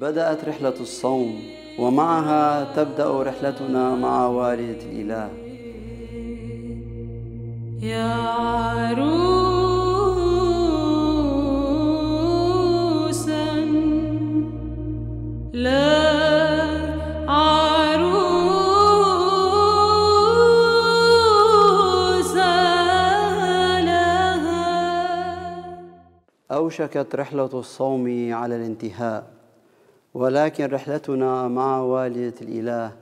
بدأت رحلة الصوم ومعها تبدأ رحلتنا مع والدة الإله يا عروسا لا عروسا لها أوشكت رحلة الصوم على الانتهاء ولكن رحلتنا مع والدة الإله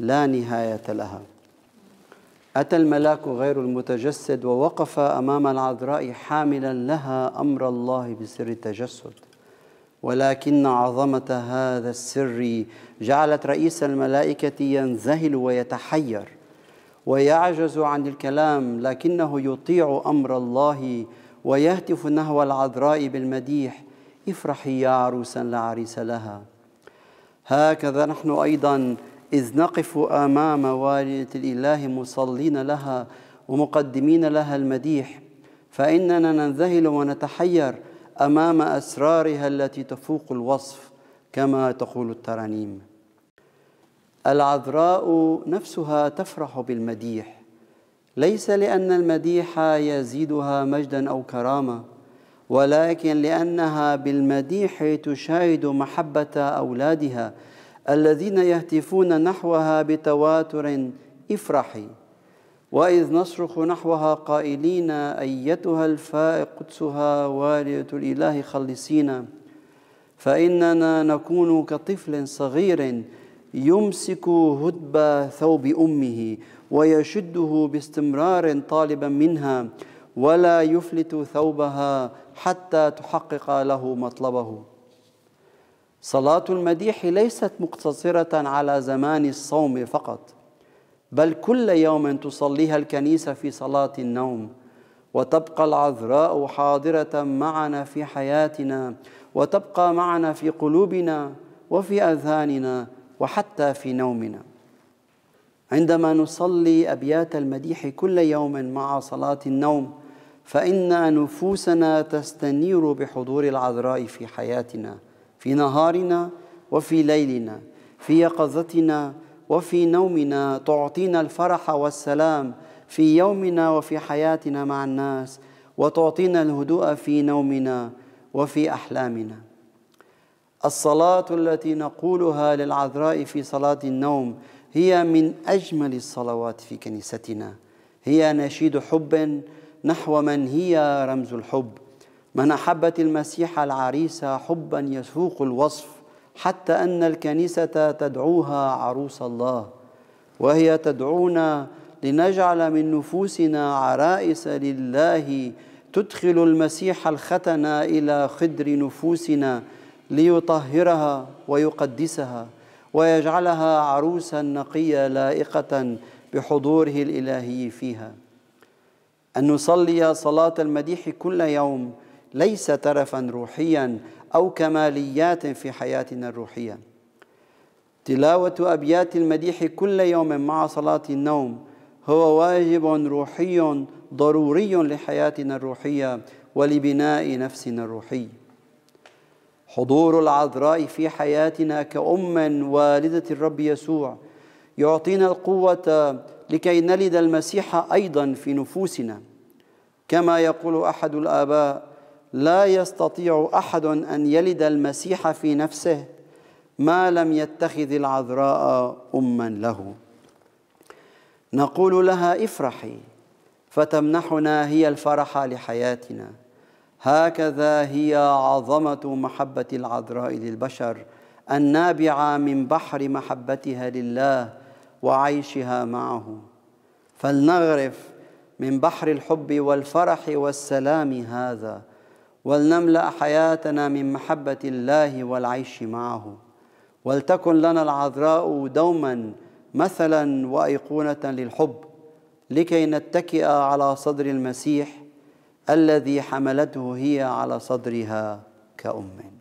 لا نهاية لها أتى الملاك غير المتجسد ووقف أمام العذراء حاملا لها أمر الله بسر التجسد ولكن عظمة هذا السر جعلت رئيس الملائكة ينذهل ويتحير ويعجز عن الكلام لكنه يطيع أمر الله ويهتف نحو العذراء بالمديح افرحي يا عروسا لا عريس لها هكذا نحن أيضا إذ نقف أمام والدة الإله مصلين لها ومقدمين لها المديح فإننا ننذهل ونتحير أمام أسرارها التي تفوق الوصف كما تقول الترانيم العذراء نفسها تفرح بالمديح ليس لأن المديح يزيدها مجدا أو كرامة ولكن لأنها بالمديح تشاهد محبة أولادها الذين يهتفون نحوها بتواتر افرحي وإذ نصرخ نحوها قائلين أيتها الفائق قدسها والية الإله خلصينا فإننا نكون كطفل صغير يمسك هدب ثوب أمه ويشده باستمرار طالبا منها ولا يفلت ثوبها حتى تحقق له مطلبه صلاة المديح ليست مقتصرة على زمان الصوم فقط بل كل يوم تصليها الكنيسة في صلاة النوم وتبقى العذراء حاضرة معنا في حياتنا وتبقى معنا في قلوبنا وفي أذهاننا وحتى في نومنا عندما نصلي أبيات المديح كل يوم مع صلاة النوم فإن نفوسنا تستنير بحضور العذراء في حياتنا في نهارنا وفي ليلنا في يقظتنا وفي نومنا تعطينا الفرح والسلام في يومنا وفي حياتنا مع الناس وتعطينا الهدوء في نومنا وفي أحلامنا الصلاة التي نقولها للعذراء في صلاة النوم هي من أجمل الصلوات في كنيستنا هي نشيد حب نحو من هي رمز الحب من أحبت المسيح العريس حبا يسوق الوصف حتى أن الكنيسة تدعوها عروس الله وهي تدعونا لنجعل من نفوسنا عرائس لله تدخل المسيح الختن إلى خدر نفوسنا ليطهرها ويقدسها ويجعلها عروسا نقية لائقة بحضوره الإلهي فيها أن نصلي صلاة المديح كل يوم ليس ترفا روحيا أو كماليات في حياتنا الروحية تلاوة أبيات المديح كل يوم مع صلاة النوم هو واجب روحي ضروري لحياتنا الروحية ولبناء نفسنا الروحي حضور العذراء في حياتنا كأم والدة الرب يسوع يعطينا القوة لكي نلد المسيح أيضا في نفوسنا كما يقول أحد الآباء لا يستطيع أحد أن يلد المسيح في نفسه ما لم يتخذ العذراء أما له نقول لها افرحي فتمنحنا هي الفرح لحياتنا هكذا هي عظمة محبة العذراء للبشر النابعة من بحر محبتها لله وعيشها معه فلنغرف من بحر الحب والفرح والسلام هذا ولنملا حياتنا من محبه الله والعيش معه ولتكن لنا العذراء دوما مثلا وايقونه للحب لكي نتكئ على صدر المسيح الذي حملته هي على صدرها كأم